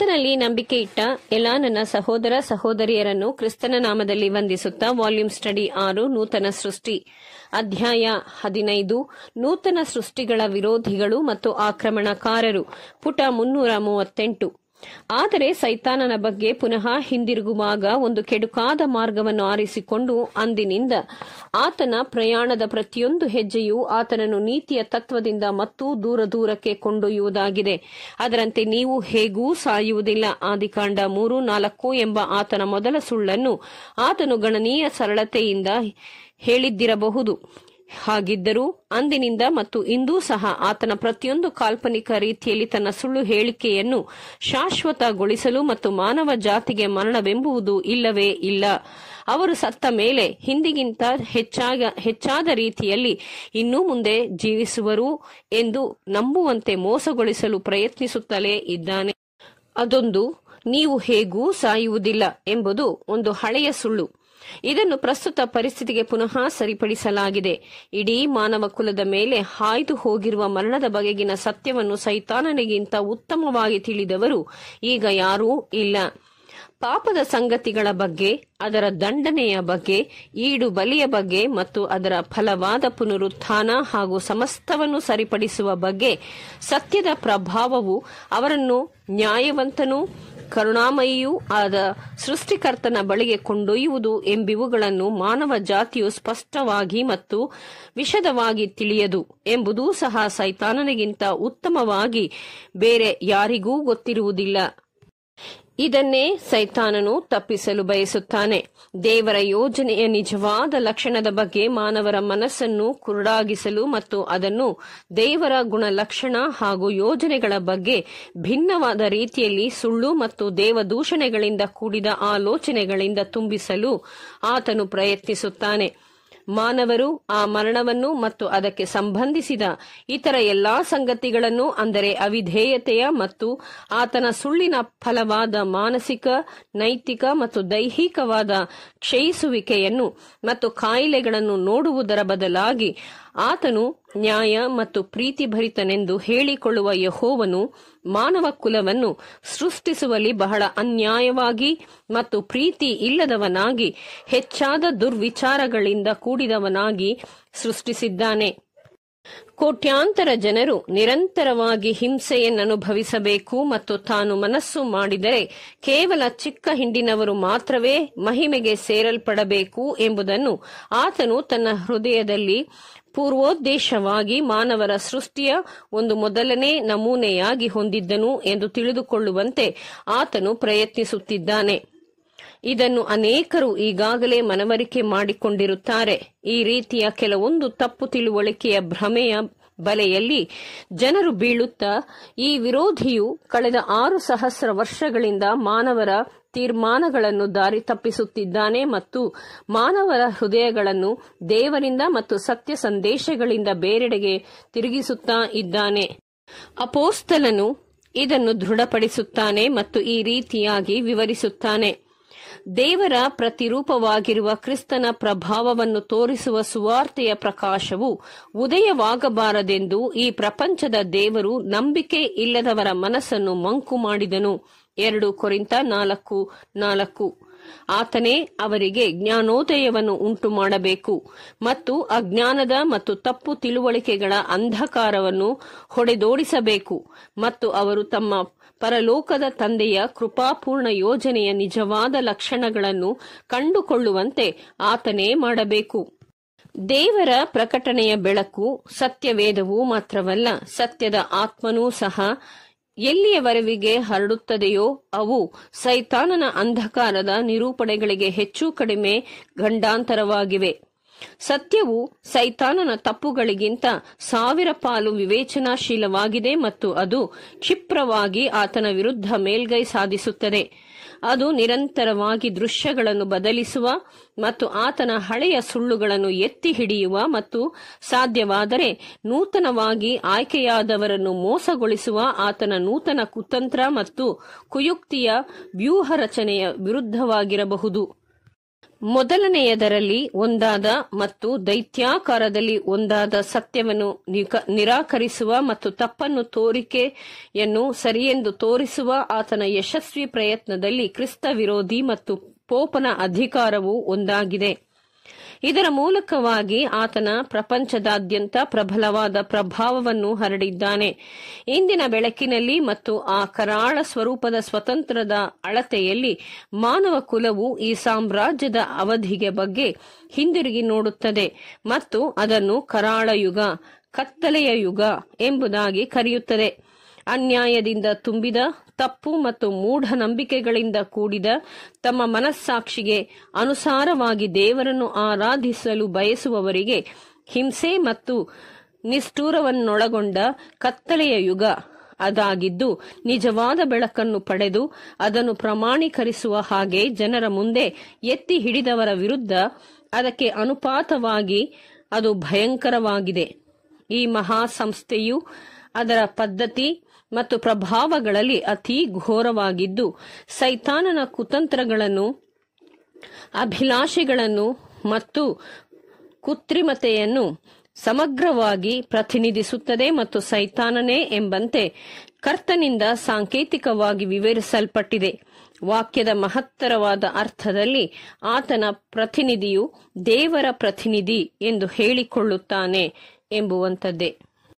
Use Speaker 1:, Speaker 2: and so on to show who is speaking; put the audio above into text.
Speaker 1: ಕರ್ತನಲ್ಲಿ ನಂಬಿಕೆ ಇಟ್ಟ ಎಲ್ಲಾ ನನ್ನ ಸಹೋದರ ಸಹೋದರಿಯರನ್ನು ಕ್ರಿಸ್ತನ ನಾಮದಲ್ಲಿ ವಂದಿಸುತ್ತಾ ವಾಲ್ಯೂಮ್ ಸ್ಟಡಿ ಆರು ನೂತನ ಸೃಷ್ಟಿ ಅಧ್ಯಾಯ ಹದಿನೈದು ನೂತನ ಸೃಷ್ಟಿಗಳ ವಿರೋಧಿಗಳು ಮತ್ತು ಆಕ್ರಮಣಕಾರರು ಪುಟ ಮುನ್ನೂರ ಮೂವತ್ತೆಂಟು ಆದರೆ ಸೈತಾನನ ಬಗ್ಗೆ ಪುನಃ ಹಿಂದಿರುಗುವಾಗ ಒಂದು ಕೆಡುಕಾದ ಮಾರ್ಗವನ್ನು ಆರಿಸಿಕೊಂಡು ಅಂದಿನಿಂದ ಆತನ ಪ್ರಯಾಣದ ಪ್ರತಿಯೊಂದು ಹೆಜ್ಜೆಯೂ ಆತನನ್ನು ನೀತಿಯ ತತ್ವದಿಂದ ಮತ್ತು ದೂರ ದೂರಕ್ಕೆ ಕೊಂಡೊಯ್ಯುವುದಾಗಿದೆ ಅದರಂತೆ ನೀವು ಹೇಗೂ ಸಾಯುವುದಿಲ್ಲ ಆದಿಕಾಂಡ ಮೂರು ನಾಲ್ಕು ಎಂಬ ಆತನ ಮೊದಲ ಸುಳ್ಳನ್ನು ಆತನು ಗಣನೀಯ ಸರಳತೆಯಿಂದ ಹೇಳಿದ್ದಿರಬಹುದು ಹಾಗಿದ್ದರೂ ಅಂದಿನಿಂದ ಮತ್ತು ಇಂದೂ ಸಹ ಆತನ ಪ್ರತಿಯೊಂದು ಕಾಲ್ಪನಿಕ ರೀತಿಯಲ್ಲಿ ತನ್ನ ಸುಳ್ಳು ಹೇಳಿಕೆಯನ್ನು ಶಾಶ್ವತಗೊಳಿಸಲು ಮತ್ತು ಮಾನವ ಜಾತಿಗೆ ಮರಣವೆಂಬುವುದು ಇಲ್ಲವೇ ಇಲ್ಲ ಅವರು ಸತ್ತ ಮೇಲೆ ಹಿಂದಿಗಿಂತ ಹೆಚ್ಚಾಗ ಹೆಚ್ಚಾದ ರೀತಿಯಲ್ಲಿ ಇನ್ನೂ ಮುಂದೆ ಜೀವಿಸುವರು ಎಂದು ನಂಬುವಂತೆ ಮೋಸಗೊಳಿಸಲು ಪ್ರಯತ್ನಿಸುತ್ತಲೇ ಇದ್ದಾನೆ ಅದೊಂದು ನೀವು ಹೇಗೂ ಸಾಯುವುದಿಲ್ಲ ಎಂಬುದು ಒಂದು ಹಳೆಯ ಸುಳ್ಳು ಇದನ್ನು ಪ್ರಸ್ತುತ ಪರಿಸ್ಥಿತಿಗೆ ಪುನಃ ಸರಿಪಡಿಸಲಾಗಿದೆ ಇಡೀ ಮಾನವ ಕುಲದ ಮೇಲೆ ಹಾಯ್ದು ಹೋಗಿರುವ ಮರಣದ ಬಗೆಗಿನ ಸತ್ಯವನ್ನು ಸೈತಾನನಿಗಿಂತ ಉತ್ತಮವಾಗಿ ತಿಳಿದವರು ಈಗ ಯಾರೂ ಇಲ್ಲ ಪಾಪದ ಸಂಗತಿಗಳ ಬಗ್ಗೆ ಅದರ ದಂಡನೆಯ ಬಗ್ಗೆ ಈಡು ಬಲಿಯ ಬಗ್ಗೆ ಮತ್ತು ಅದರ ಫಲವಾದ ಪುನರುತ್ಥಾನ ಹಾಗೂ ಸಮಸ್ತವನ್ನು ಸರಿಪಡಿಸುವ ಬಗ್ಗೆ ಸತ್ಯದ ಪ್ರಭಾವವು ಅವರನ್ನು ನ್ಯಾಯವಂತನೂ ಕರುಣಾಮಯಿಯೂ ಆದ ಸೃಷ್ಟಿಕರ್ತನ ಬಳಿಗೆ ಕೊಂಡೊಯ್ಯುವುದು ಎಂಬಿವುಗಳನ್ನು ಮಾನವ ಜಾತಿಯು ಸ್ಪಷ್ಟವಾಗಿ ಮತ್ತು ವಿಷದವಾಗಿ ತಿಳಿಯದು ಎಂಬುದೂ ಸಹ ಸೈತಾನನಿಗಿಂತ ಉತ್ತಮವಾಗಿ ಬೇರೆ ಯಾರಿಗೂ ಗೊತ್ತಿರುವುದಿಲ್ಲ ಇದನ್ನೇ ಸೈತಾನನು ತಪ್ಪಿಸಲು ಬಯಸುತ್ತಾನೆ ದೇವರ ಯೋಜನೆಯ ನಿಜವಾದ ಲಕ್ಷಣದ ಬಗ್ಗೆ ಮಾನವರ ಮನಸ್ಸನ್ನು ಕುರುಡಾಗಿಸಲು ಮತ್ತು ಅದನ್ನು ದೇವರ ಗುಣಲಕ್ಷಣ ಹಾಗೂ ಯೋಜನೆಗಳ ಬಗ್ಗೆ ಭಿನ್ನವಾದ ರೀತಿಯಲ್ಲಿ ಸುಳ್ಳು ಮತ್ತು ದೇವದೂಷಣೆಗಳಿಂದ ಕೂಡಿದ ಆಲೋಚನೆಗಳಿಂದ ತುಂಬಿಸಲು ಆತನು ಪ್ರಯತ್ನಿಸುತ್ತಾನೆ ಮಾನವರು ಆ ಮರಣವನ್ನು ಮತ್ತು ಅದಕ್ಕೆ ಸಂಬಂಧಿಸಿದ ಇತರ ಎಲ್ಲಾ ಸಂಗತಿಗಳನ್ನು ಅಂದರೆ ಅವಿಧೇಯತೆಯ ಮತ್ತು ಆತನ ಸುಳ್ಳಿನ ಫಲವಾದ ಮಾನಸಿಕ ನೈತಿಕ ಮತ್ತು ದೈಹಿಕವಾದ ಕ್ಷಯಿಸುವಿಕೆಯನ್ನು ಮತ್ತು ಕಾಯಿಲೆಗಳನ್ನು ನೋಡುವುದರ ಬದಲಾಗಿ ಆತನು ನ್ಯಾಯ ಮತ್ತು ಪ್ರೀತಿಭರಿತನೆಂದು ಹೇಳಿಕೊಳ್ಳುವ ಯಹೋವನು ಮಾನವ ಕುಲವನ್ನು ಸೃಷ್ಟಿಸುವಲ್ಲಿ ಬಹಳ ಅನ್ಯಾಯವಾಗಿ ಮತ್ತು ಪ್ರೀತಿ ಇಲ್ಲದವನಾಗಿ ಹೆಚ್ಚಾದ ದುರ್ವಿಚಾರಗಳಿಂದ ಕೂಡಿದವನಾಗಿ ಸೃಷ್ಟಿಸಿದ್ದಾನೆ ಕೋಟ್ಯಾಂತರ ಜನರು ನಿರಂತರವಾಗಿ ಹಿಂಸೆಯನ್ನನುಭವಿಸಬೇಕು ಮತ್ತು ತಾನು ಮನಸ್ಸು ಮಾಡಿದರೆ ಕೇವಲ ಚಿಕ್ಕ ಹಿಂಡಿನವರು ಮಾತ್ರವೇ ಮಹಿಮೆಗೆ ಸೇರಲ್ಪಡಬೇಕು ಎಂಬುದನ್ನು ಆತನು ತನ್ನ ಹೃದಯದಲ್ಲಿ ಪೂರ್ವೋದ್ದೇಶವಾಗಿ ಮಾನವರ ಸೃಷ್ಟಿಯ ಒಂದು ಮೊದಲನೇ ನಮೂನೆಯಾಗಿ ಹೊಂದಿದ್ದನು ಎಂದು ತಿಳಿದುಕೊಳ್ಳುವಂತೆ ಆತನು ಪ್ರಯತ್ನಿಸುತ್ತಿದ್ದಾನೆ ಇದನ್ನು ಅನೇಕರು ಈಗಾಗಲೇ ಮನವರಿಕೆ ಮಾಡಿಕೊಂಡಿರುತ್ತಾರೆ ಈ ರೀತಿಯ ಕೆಲವೊಂದು ತಪ್ಪು ತಿಳುವಳಿಕೆಯ ಭ್ರಮೆಯ ಬಲೆಯಲ್ಲಿ ಜನರು ಬೀಳುತ್ತಾ ಈ ವಿರೋಧಿಯು ಕಳೆದ ಆರು ಸಹಸ್ರ ವರ್ಷಗಳಿಂದ ಮಾನವರ ತೀರ್ಮಾನಗಳನ್ನು ದಾರಿ ತಪ್ಪಿಸುತ್ತಿದ್ದಾನೆ ಮತ್ತು ಮಾನವರ ಹೃದಯಗಳನ್ನು ದೇವರಿಂದ ಮತ್ತು ಸತ್ಯ ಸಂದೇಶಗಳಿಂದ ಬೇರೆಡೆಗೆ ತಿರುಗಿಸುತ್ತಾ ಇದ್ದಾನೆ ಅಪೋಸ್ತಲನು ಇದನ್ನು ದೃಢಪಡಿಸುತ್ತಾನೆ ಮತ್ತು ಈ ರೀತಿಯಾಗಿ ವಿವರಿಸುತ್ತಾನೆ ದೇವರ ಪ್ರತಿರೂಪವಾಗಿರುವ ಕ್ರಿಸ್ತನ ಪ್ರಭಾವವನ್ನು ತೋರಿಸುವ ಸುವಾರ್ತೆಯ ಪ್ರಕಾಶವು ಉದಯವಾಗಬಾರದೆಂದು ಈ ಪ್ರಪಂಚದ ದೇವರು ನಂಬಿಕೆ ಇಲ್ಲದವರ ಮನಸ್ಸನ್ನು ಮಂಕು ಮಾಡಿದನು ಎರಡು ಕೊರಿಂತ ನಾಲ್ಕು ನಾಲ್ಕು ಆತನೇ ಅವರಿಗೆ ಜ್ಞಾನೋದಯವನ್ನು ಉಂಟು ಮಾಡಬೇಕು ಮತ್ತು ಅಜ್ಞಾನದ ಮತ್ತು ತಪ್ಪು ತಿಳುವಳಿಕೆಗಳ ಅಂಧಕಾರವನ್ನು ಹೊಡೆದೋಡಿಸಬೇಕು ಮತ್ತು ಅವರು ತಮ್ಮ ಪರಲೋಕದ ತಂದೆಯ ಕೃಪಾಪೂರ್ಣ ಯೋಜನೆಯ ನಿಜವಾದ ಲಕ್ಷಣಗಳನ್ನು ಕಂಡುಕೊಳ್ಳುವಂತೆ ಆತನೇ ಮಾಡಬೇಕು ದೇವರ ಪ್ರಕಟಣೆಯ ಬೆಳಕು ಸತ್ಯವೇದವೂ ಮಾತ್ರವಲ್ಲ ಸತ್ಯದ ಆತ್ಮನೂ ಸಹ ಎಲ್ಲಿಯವರೆವಿಗೆ ಹರಡುತ್ತದೆಯೋ ಅವು ಸೈತಾನನ ಅಂಧಕಾರದ ನಿರೂಪಣೆಗಳಿಗೆ ಹೆಚ್ಚು ಕಡಿಮೆ ಗಂಡಾಂತರವಾಗಿವೆ ಸತ್ಯವು ಸೈತಾನನ ತಪ್ಪುಗಳಿಗಿಂತ ಸಾವಿರ ಪಾಲು ವಿವೇಚನಾಶೀಲವಾಗಿದೆ ಮತ್ತು ಅದು ಕ್ಷಿಪ್ರವಾಗಿ ಆತನ ವಿರುದ್ಧ ಮೇಲ್ಗೈ ಸಾಧಿಸುತ್ತದೆ ಅದು ನಿರಂತರವಾಗಿ ದೃಶ್ಯಗಳನ್ನು ಬದಲಿಸುವ ಮತ್ತು ಆತನ ಹಳೆಯ ಸುಳ್ಳುಗಳನ್ನು ಎತ್ತಿ ಹಿಡಿಯುವ ಮತ್ತು ಸಾಧ್ಯವಾದರೆ ನೂತನವಾಗಿ ಆಯ್ಕೆಯಾದವರನ್ನು ಮೋಸಗೊಳಿಸುವ ಆತನ ನೂತನ ಕುತಂತ್ರ ಮತ್ತು ಕುಯುಕ್ತಿಯ ವ್ಯೂಹ ರಚನೆಯ ವಿರುದ್ಧವಾಗಿರಬಹುದು ಮೊದಲನೆಯದರಲ್ಲಿ ಒಂದಾದ ಮತ್ತು ದೈತ್ಯಾಕಾರದಲ್ಲಿ ಒಂದಾದ ಸತ್ಯವನ್ನು ನಿರಾಕರಿಸುವ ಮತ್ತು ತಪ್ಪನ್ನು ತೋರಿಕೆಯನ್ನು ಸರಿಯೆಂದು ತೋರಿಸುವ ಆತನ ಯಶಸ್ವಿ ಪ್ರಯತ್ನದಲ್ಲಿ ಕ್ರಿಸ್ತ ವಿರೋಧಿ ಮತ್ತು ಪೋಪನ ಅಧಿಕಾರವು ಒಂದಾಗಿದೆ ಇದರ ಮೂಲಕವಾಗಿ ಆತನ ಪ್ರಪಂಚದಾದ್ಯಂತ ಪ್ರಬಲವಾದ ಪ್ರಭಾವವನ್ನು ಹರಡಿದ್ದಾನೆ ಇಂದಿನ ಬೆಳಕಿನಲ್ಲಿ ಮತ್ತು ಆ ಕರಾಳ ಸ್ವರೂಪದ ಸ್ವತಂತ್ರದ ಅಳತೆಯಲ್ಲಿ ಮಾನವ ಕುಲವು ಈ ಸಾಮ್ರಾಜ್ಯದ ಅವಧಿಗೆ ಬಗ್ಗೆ ಹಿಂದಿರುಗಿ ನೋಡುತ್ತದೆ ಮತ್ತು ಅದನ್ನು ಕರಾಳ ಯುಗ ಕತ್ತಲೆಯ ಯುಗ ಎಂಬುದಾಗಿ ಕರೆಯುತ್ತದೆ ಅನ್ಯಾಯದಿಂದ ತುಂಬಿದ ತಪ್ಪು ಮತ್ತು ಮೂಢನಂಬಿಕೆಗಳಿಂದ ಕೂಡಿದ ತಮ್ಮ ಮನಸ್ಸಾಕ್ಷಿಗೆ ಅನುಸಾರವಾಗಿ ದೇವರನ್ನು ಆರಾಧಿಸಲು ಬಯಸುವವರಿಗೆ ಹಿಂಸೆ ಮತ್ತು ನಿಷ್ಠೂರವನ್ನೊಳಗೊಂಡ ಕತ್ತಲೆಯ ಯುಗ ಅದಾಗಿದ್ದು ನಿಜವಾದ ಬೆಳಕನ್ನು ಪಡೆದು ಅದನ್ನು ಪ್ರಮಾಣೀಕರಿಸುವ ಹಾಗೆ ಜನರ ಮುಂದೆ ಎತ್ತಿ ಹಿಡಿದವರ ವಿರುದ್ಧ ಅದಕ್ಕೆ ಅನುಪಾತವಾಗಿ ಅದು ಭಯಂಕರವಾಗಿದೆ ಈ ಮಹಾ ಅದರ ಪದ್ಧತಿ ಮತ್ತು ಪ್ರಭಾವಗಳಲ್ಲಿ ಅತಿ ಘೋರವಾಗಿದ್ದು ಸೈತಾನನ ಕುತಂತ್ರಗಳನ್ನು ಅಭಿಲಾಷೆಗಳನ್ನು ಮತ್ತು ಕೃತ್ರಿಮತೆಯನ್ನು ಸಮಗ್ರವಾಗಿ ಪ್ರತಿನಿಧಿಸುತ್ತದೆ ಮತ್ತು ಸೈತಾನನೇ ಎಂಬಂತೆ ಕರ್ತನಿಂದ ಸಾಂಕೇತಿಕವಾಗಿ ವಿವರಿಸಲ್ಪಟ್ಟಿದೆ ವಾಕ್ಯದ ಮಹತ್ತರವಾದ ಅರ್ಥದಲ್ಲಿ ಆತನ ಪ್ರತಿನಿಧಿಯು ದೇವರ ಪ್ರತಿನಿಧಿ ಎಂದು ಹೇಳಿಕೊಳ್ಳುತ್ತಾನೆ ಎಂಬುವಂಥದ್ದೇ